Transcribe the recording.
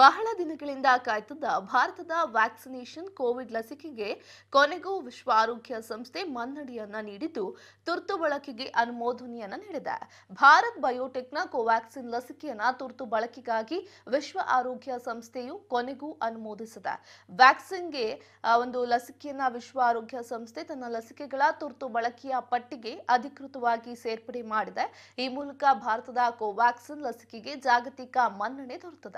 ಬಹಳ ದಿನಗಳಿಂದ ಕಾಯ್ತಿದ್ದ ಭಾರತದ ವ್ಯಾಕ್ಸಿನೇಷನ್ ಕೋವಿಡ್ ಲಸಿಕೆಗೆ ಕೊನೆಗೂ ವಿಶ್ವ ಆರೋಗ್ಯ ಸಂಸ್ಥೆ ಮನ್ನಣೆಯನ್ನ ನೀಡಿದ್ದು ತುರ್ತು ಬಳಕೆಗೆ ಅನುಮೋದನೆಯನ್ನ ನೀಡಿದೆ ಭಾರತ್ ಬಯೋಟೆಕ್ನ ಕೋವ್ಯಾಕ್ಸಿನ್ ಲಸಿಕೆಯನ್ನ ತುರ್ತು ಬಳಕೆಗಾಗಿ ವಿಶ್ವ ಆರೋಗ್ಯ ಸಂಸ್ಥೆಯು ಕೊನೆಗೂ ಅನುಮೋದಿಸಿದೆ ವ್ಯಾಕ್ಸಿನ್ಗೆ ಒಂದು ಲಸಿಕೆಯನ್ನ ವಿಶ್ವ ಆರೋಗ್ಯ ಸಂಸ್ಥೆ ತನ್ನ ಲಸಿಕೆಗಳ ತುರ್ತು ಬಳಕೆಯ ಪಟ್ಟಿಗೆ ಅಧಿಕೃತವಾಗಿ ಸೇರ್ಪಡೆ ಮಾಡಿದೆ ಈ ಮೂಲಕ ಭಾರತದ ಕೋವ್ಯಾಕ್ಸಿನ್ ಲಸಿಕೆಗೆ ಜಾಗತಿಕ ಮನ್ನಣೆ ದೊರೆತಿದೆ